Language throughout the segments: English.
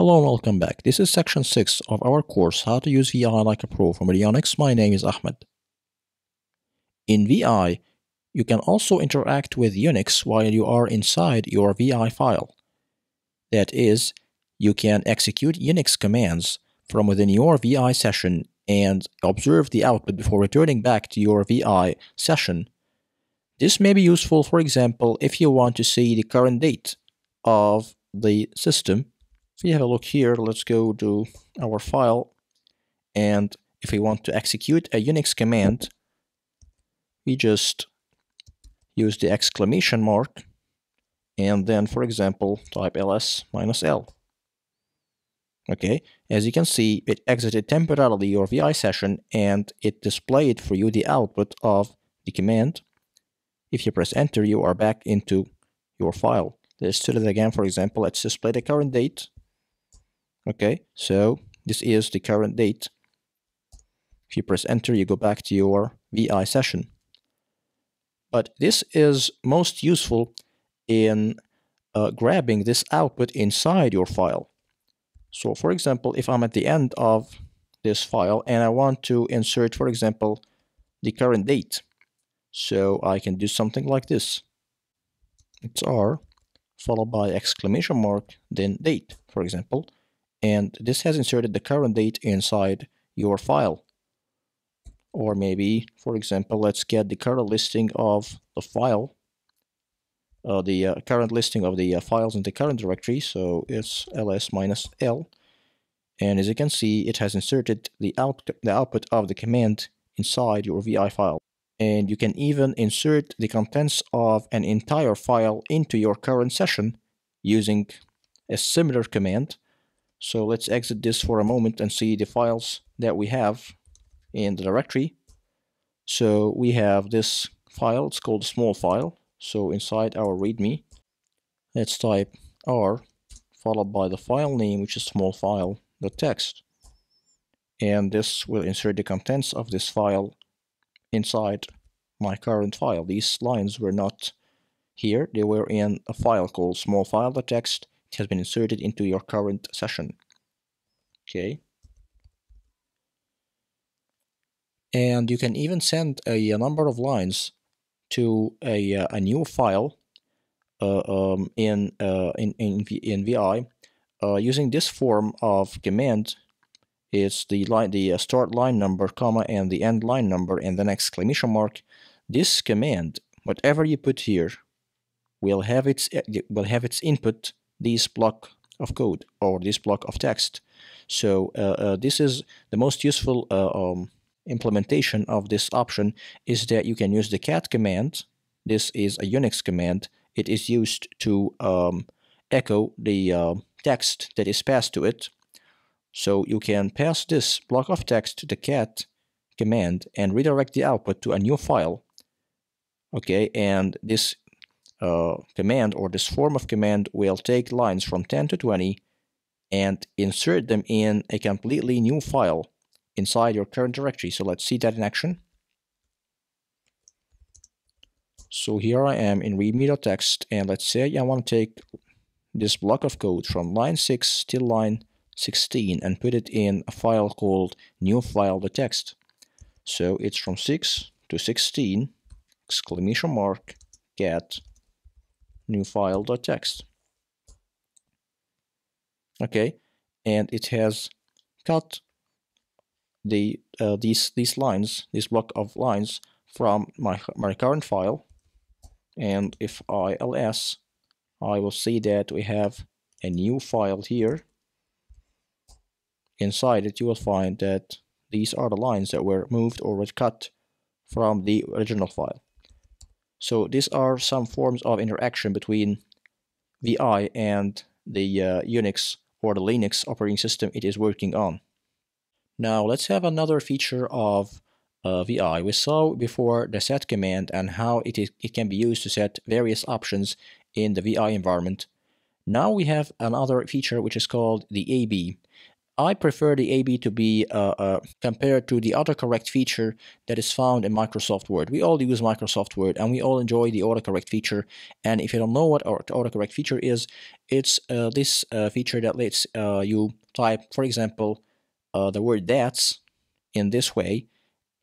Hello and welcome back. This is section 6 of our course How to use VI like a pro from Rionix. My name is Ahmed. In VI, you can also interact with Unix while you are inside your VI file. That is, you can execute Unix commands from within your VI session and observe the output before returning back to your VI session. This may be useful, for example, if you want to see the current date of the system if we have a look here, let's go to our file, and if we want to execute a Unix command, we just use the exclamation mark, and then, for example, type ls minus l. Okay, as you can see, it exited temporarily your VI session and it displayed for you the output of the command. If you press enter, you are back into your file. Let's do that again, for example, let's display the current date Okay, so this is the current date. If you press enter, you go back to your VI session. But this is most useful in uh, grabbing this output inside your file. So for example, if I'm at the end of this file and I want to insert, for example, the current date. So I can do something like this. It's R followed by exclamation mark, then date, for example and this has inserted the current date inside your file. Or maybe, for example, let's get the current listing of the file, uh, the uh, current listing of the uh, files in the current directory, so it's ls-l, and as you can see, it has inserted the, out the output of the command inside your vi file. And you can even insert the contents of an entire file into your current session using a similar command, so let's exit this for a moment and see the files that we have in the directory. So we have this file, it's called small file. So inside our readme, let's type r followed by the file name, which is small file, the text. And this will insert the contents of this file inside my current file. These lines were not here, they were in a file called small file, the text, it has been inserted into your current session. Okay. And you can even send a, a number of lines to a, uh, a new file uh, um, in, uh, in, in, v, in VI uh, using this form of command. It's the line, the uh, start line number, comma, and the end line number, and then exclamation mark. This command, whatever you put here, will have its uh, will have its input this block of code or this block of text. So uh, uh, this is the most useful uh, um, implementation of this option is that you can use the cat command. This is a Unix command. It is used to um, echo the uh, text that is passed to it. So you can pass this block of text to the cat command and redirect the output to a new file. Okay, and this uh, command or this form of command will take lines from 10 to 20 and insert them in a completely new file inside your current directory. So let's see that in action. So here I am in readme.txt and let's say I want to take this block of code from line 6 till line 16 and put it in a file called new file.txt. So it's from 6 to 16 exclamation mark get new file.txt. Okay, and it has cut the uh, these these lines, this block of lines from my my current file. And if I ls, I will see that we have a new file here. Inside it, you will find that these are the lines that were moved or were cut from the original file. So these are some forms of interaction between VI and the uh, Unix or the Linux operating system it is working on. Now let's have another feature of uh, VI. We saw before the set command and how it, is, it can be used to set various options in the VI environment. Now we have another feature which is called the AB. I prefer the AB to be uh, uh, compared to the autocorrect feature that is found in Microsoft Word. We all use Microsoft Word and we all enjoy the autocorrect feature. And if you don't know what autocorrect feature is, it's uh, this uh, feature that lets uh, you type, for example, uh, the word that's in this way,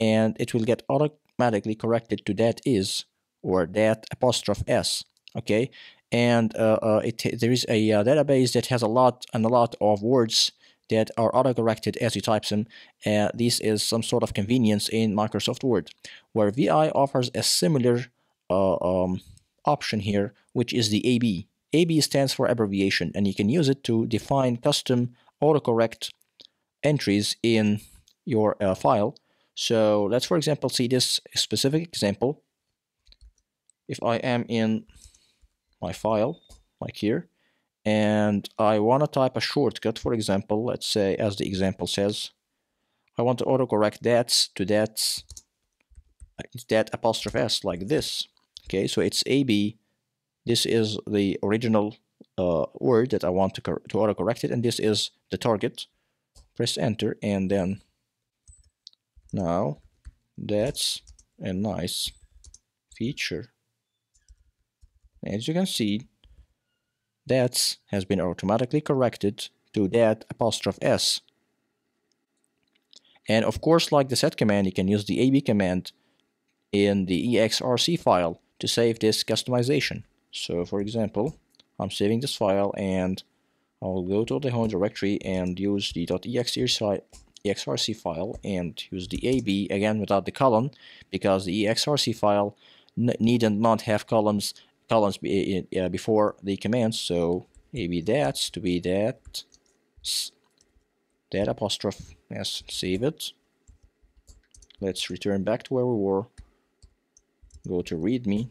and it will get automatically corrected to that is or that apostrophe s. Okay, and it, there is a database that has a lot and a lot of words that are autocorrected as you type them. Uh, this is some sort of convenience in Microsoft Word, where VI offers a similar uh, um, option here, which is the AB. AB stands for abbreviation, and you can use it to define custom autocorrect entries in your uh, file. So let's, for example, see this specific example. If I am in my file, like here, and I want to type a shortcut, for example, let's say as the example says, I want to autocorrect that to that, uh, that apostrophe s like this. Okay, so it's AB. This is the original uh, word that I want to, to autocorrect it, and this is the target. Press enter, and then now that's a nice feature. As you can see, that's has been automatically corrected to that apostrophe s. And of course, like the set command, you can use the ab command in the exrc file to save this customization. So for example, I'm saving this file and I'll go to the home directory and use the .exrc file and use the ab again without the colon because the exrc file need and not have columns columns be, eh, eh, uh, before the command. So maybe that's to be that that apostrophe. Yes, save it. Let's return back to where we were. Go to readme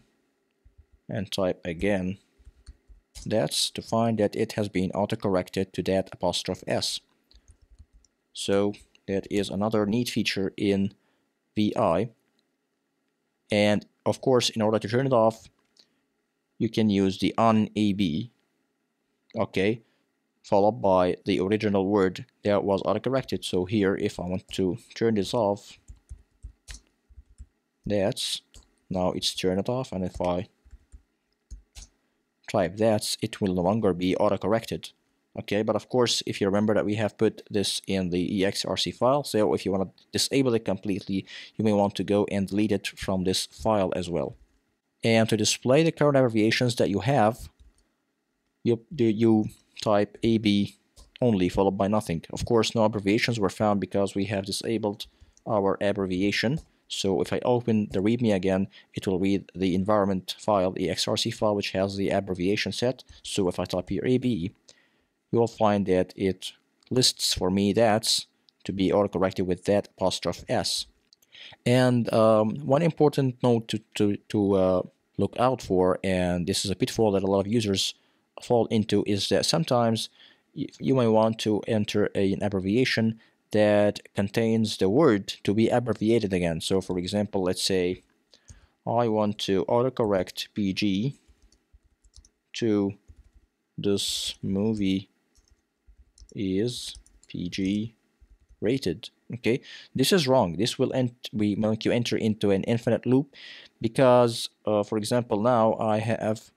and type again that's to find that it has been autocorrected to that apostrophe s. So that is another neat feature in VI. And of course, in order to turn it off, you can use the unab okay followed by the original word that was autocorrected so here if I want to turn this off that's now it's turned it off and if I type that it will no longer be autocorrected okay but of course if you remember that we have put this in the exrc file so if you want to disable it completely you may want to go and delete it from this file as well and to display the current abbreviations that you have, you, you type AB only followed by nothing. Of course, no abbreviations were found because we have disabled our abbreviation. So if I open the README again, it will read the environment file, the XRC file, which has the abbreviation set. So if I type here AB, you will find that it lists for me that's to be autocorrected with that apostrophe S. And um, one important note to, to, to uh, look out for, and this is a pitfall that a lot of users fall into, is that sometimes you may want to enter a, an abbreviation that contains the word to be abbreviated again. So for example, let's say I want to autocorrect PG to this movie is PG rated okay this is wrong this will end we make you enter into an infinite loop because uh, for example now I have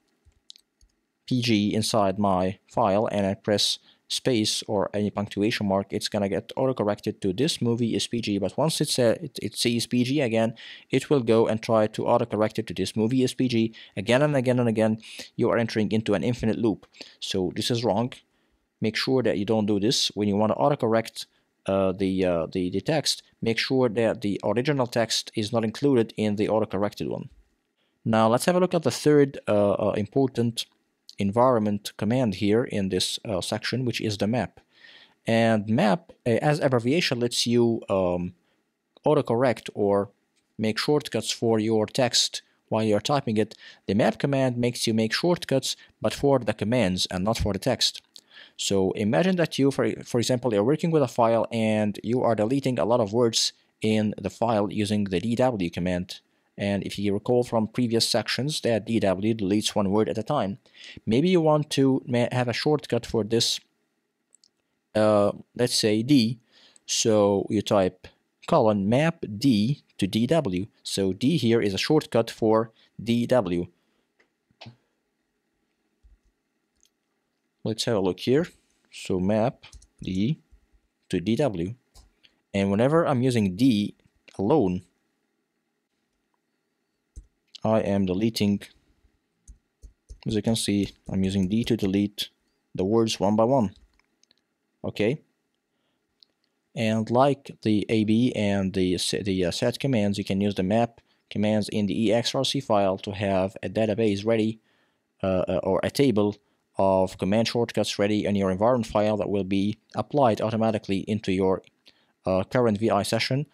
PG inside my file and I press space or any punctuation mark it's gonna get autocorrected to this movie is PG but once it's a, it, it sees PG again it will go and try to autocorrect it to this movie is PG again and again and again you are entering into an infinite loop so this is wrong make sure that you don't do this when you want to autocorrect uh, the, uh, the, the text, make sure that the original text is not included in the autocorrected one. Now let's have a look at the third uh, uh important environment command here in this uh, section, which is the map. And map, as abbreviation, lets you um, autocorrect or make shortcuts for your text while you're typing it. The map command makes you make shortcuts, but for the commands and not for the text. So imagine that you, for, for example, you're working with a file and you are deleting a lot of words in the file using the dw command. And if you recall from previous sections that dw deletes one word at a time. Maybe you want to have a shortcut for this, uh, let's say d. So you type colon map d to dw. So d here is a shortcut for dw. let's have a look here. So map D to DW. And whenever I'm using D alone, I am deleting, as you can see, I'm using D to delete the words one by one. Okay. And like the AB and the, the uh, set commands, you can use the map commands in the EXRC file to have a database ready uh, uh or a table of command shortcuts ready in your environment file that will be applied automatically into your uh, current VI session.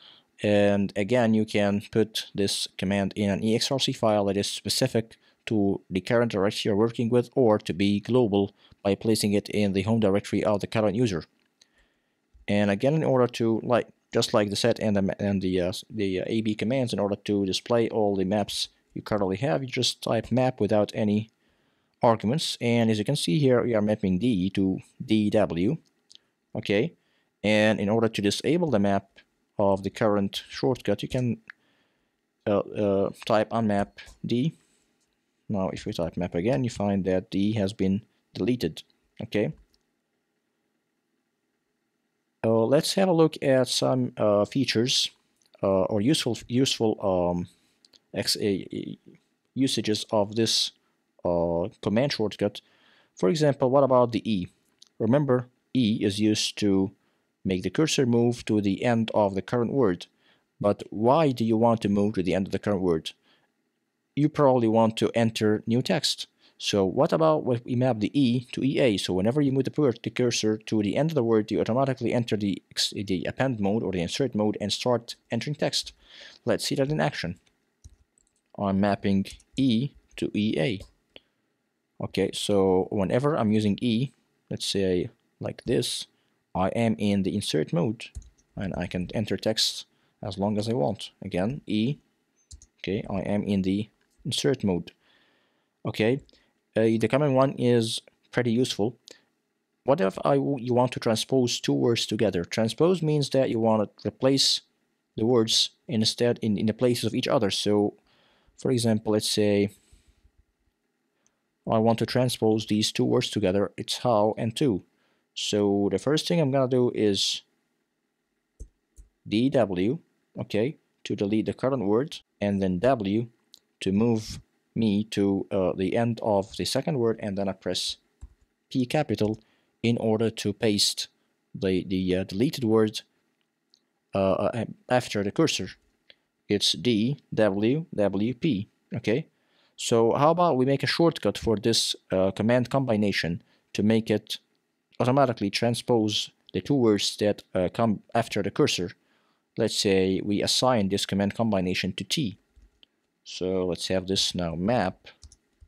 And again, you can put this command in an EXRC file that is specific to the current directory you're working with or to be global by placing it in the home directory of the current user. And again, in order to like just like the set and the and the uh, the uh, AB commands, in order to display all the maps you currently have, you just type map without any arguments and as you can see here we are mapping D to DW okay and in order to disable the map of the current shortcut you can uh, uh, type unmap D now if we type map again you find that D has been deleted okay uh, let's have a look at some uh, features uh, or useful useful um, uh, usages of this uh, command shortcut. For example, what about the E? Remember, E is used to make the cursor move to the end of the current word. But why do you want to move to the end of the current word? You probably want to enter new text. So what about when we map the E to EA? So whenever you move the cursor to the end of the word, you automatically enter the, the append mode or the insert mode and start entering text. Let's see that in action. I'm mapping E to EA okay so whenever I'm using E let's say like this I am in the insert mode and I can enter text as long as I want again E okay I am in the insert mode okay uh, the coming one is pretty useful what if I you want to transpose two words together transpose means that you want to replace the words instead in, in the places of each other so for example let's say I want to transpose these two words together, it's how and to. So the first thing I'm gonna do is dw, okay, to delete the current word, and then w to move me to uh, the end of the second word, and then I press P capital in order to paste the, the uh, deleted word uh, uh after the cursor. It's D, W, W, P, okay? So how about we make a shortcut for this uh, command combination to make it automatically transpose the two words that uh, come after the cursor. Let's say we assign this command combination to T. So let's have this now map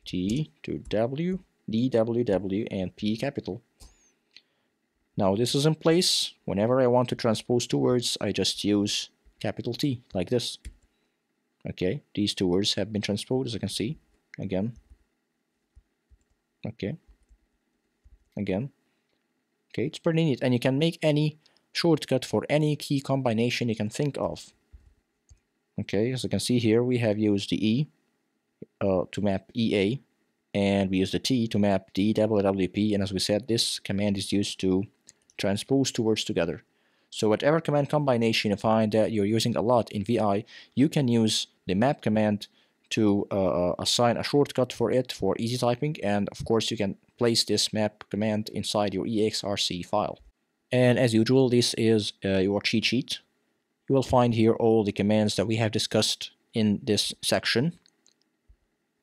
T to W, D, W, W, and P capital. Now this is in place. Whenever I want to transpose two words, I just use capital T, like this okay these two words have been transposed as you can see again okay again okay it's pretty neat and you can make any shortcut for any key combination you can think of okay as you can see here we have used the E uh, to map EA and we use the T to map DWWP and as we said this command is used to transpose two words together so whatever command combination you find that you're using a lot in VI, you can use the map command to uh, uh, assign a shortcut for it for easy typing and of course you can place this map command inside your exrc file. And as usual this is uh, your cheat sheet. You will find here all the commands that we have discussed in this section.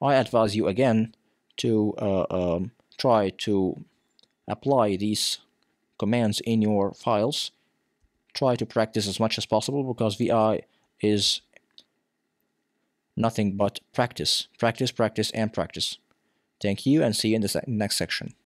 I advise you again to uh, um, try to apply these commands in your files. Try to practice as much as possible because VI is nothing but practice, practice, practice, and practice. Thank you and see you in the next section.